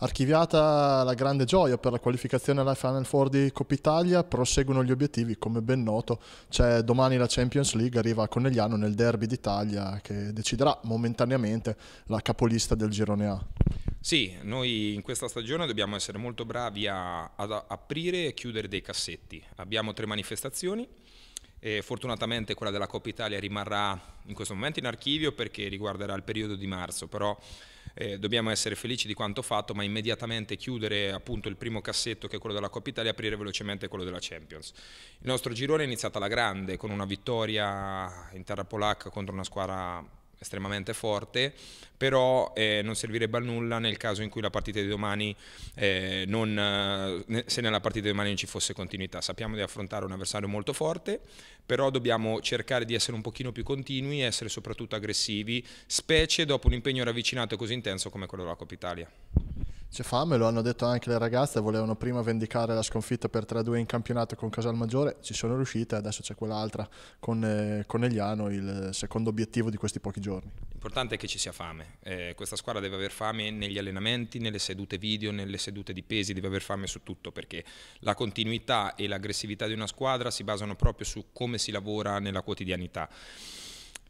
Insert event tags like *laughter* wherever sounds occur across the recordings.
Archiviata la grande gioia per la qualificazione alla Final Four di Coppa Italia, proseguono gli obiettivi, come ben noto c'è domani la Champions League, arriva a Conegliano nel derby d'Italia che deciderà momentaneamente la capolista del girone A. Sì, noi in questa stagione dobbiamo essere molto bravi a, ad aprire e chiudere dei cassetti. Abbiamo tre manifestazioni. E fortunatamente quella della Coppa Italia rimarrà in questo momento in archivio perché riguarderà il periodo di marzo, però eh, dobbiamo essere felici di quanto fatto, ma immediatamente chiudere appunto il primo cassetto che è quello della Coppa Italia e aprire velocemente quello della Champions. Il nostro girone è iniziato alla grande con una vittoria in terra polacca contro una squadra estremamente forte, però eh, non servirebbe a nulla nel caso in cui la partita di domani eh, non, eh, se nella partita di domani non ci fosse continuità. Sappiamo di affrontare un avversario molto forte, però dobbiamo cercare di essere un pochino più continui essere soprattutto aggressivi, specie dopo un impegno ravvicinato e così intenso come quello della Coppa Italia. C'è fame, lo hanno detto anche le ragazze, volevano prima vendicare la sconfitta per 3-2 in campionato con Casalmaggiore, ci sono riuscite, adesso c'è quell'altra con eh, Conegliano, il secondo obiettivo di questi pochi giorni. L'importante è che ci sia fame, eh, questa squadra deve aver fame negli allenamenti, nelle sedute video, nelle sedute di pesi, deve aver fame su tutto perché la continuità e l'aggressività di una squadra si basano proprio su come si lavora nella quotidianità.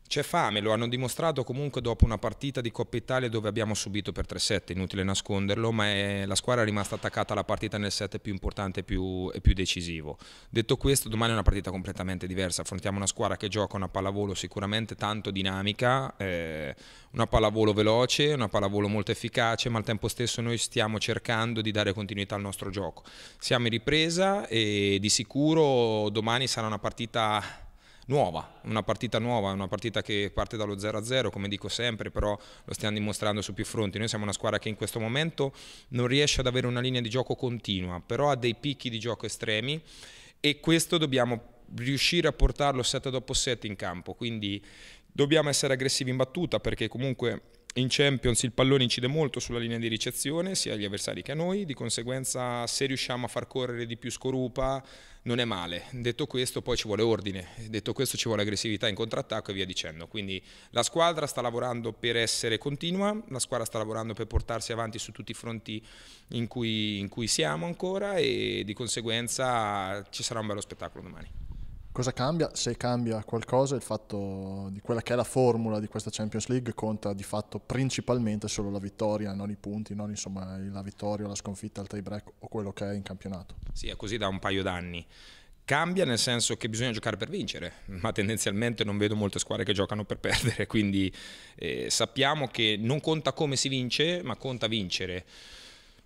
C'è fame, lo hanno dimostrato comunque dopo una partita di Coppa Italia dove abbiamo subito per 3-7, inutile nasconderlo, ma è, la squadra è rimasta attaccata alla partita nel set più importante e più, più, decisivo. Detto questo, domani è una partita completamente diversa, affrontiamo una squadra che gioca una pallavolo sicuramente tanto dinamica, eh, una pallavolo veloce, una pallavolo molto efficace, ma al tempo stesso noi stiamo cercando di dare continuità al nostro gioco. Siamo in ripresa e di sicuro domani sarà una partita nuova, una partita nuova, una partita che parte dallo 0-0, come dico sempre, però lo stiamo dimostrando su più fronti. Noi siamo una squadra che in questo momento non riesce ad avere una linea di gioco continua, però ha dei picchi di gioco estremi e questo dobbiamo riuscire a portarlo set dopo set in campo, quindi dobbiamo essere aggressivi in battuta perché comunque in Champions il pallone incide molto sulla linea di ricezione, sia agli avversari che a noi, di conseguenza se riusciamo a far correre di più Scorupa non è male. Detto questo poi ci vuole ordine, detto questo ci vuole aggressività in contrattacco e via dicendo. Quindi la squadra sta lavorando per essere continua, la squadra sta lavorando per portarsi avanti su tutti i fronti in cui, in cui siamo ancora e di conseguenza ci sarà un bello spettacolo domani. Cosa cambia? Se cambia qualcosa, il fatto di quella che è la formula di questa Champions League conta di fatto principalmente solo la vittoria, non i punti, non insomma la vittoria, la sconfitta, il tie break o quello che è in campionato. Sì, è così da un paio d'anni. Cambia nel senso che bisogna giocare per vincere, ma tendenzialmente non vedo molte squadre che giocano per perdere, *laughs* quindi eh, sappiamo che non conta come si vince, ma conta vincere.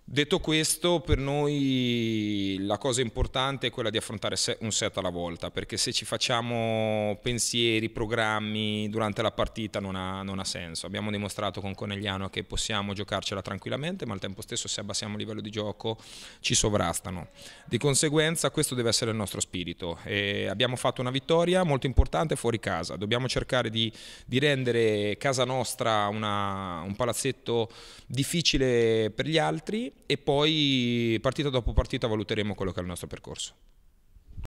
Detto questo, per noi la cosa importante è quella di affrontare un set alla volta, perché se ci facciamo pensieri, programmi durante la partita non ha, non ha senso. Abbiamo dimostrato con Conegliano che possiamo giocarcela tranquillamente, ma al tempo stesso se abbassiamo il livello di gioco ci sovrastano. Di conseguenza questo deve essere il nostro spirito. E abbiamo fatto una vittoria molto importante fuori casa, dobbiamo cercare di, di rendere casa nostra una, un palazzetto difficile per gli altri e poi partita dopo partita valuteremo quello che è il nostro percorso.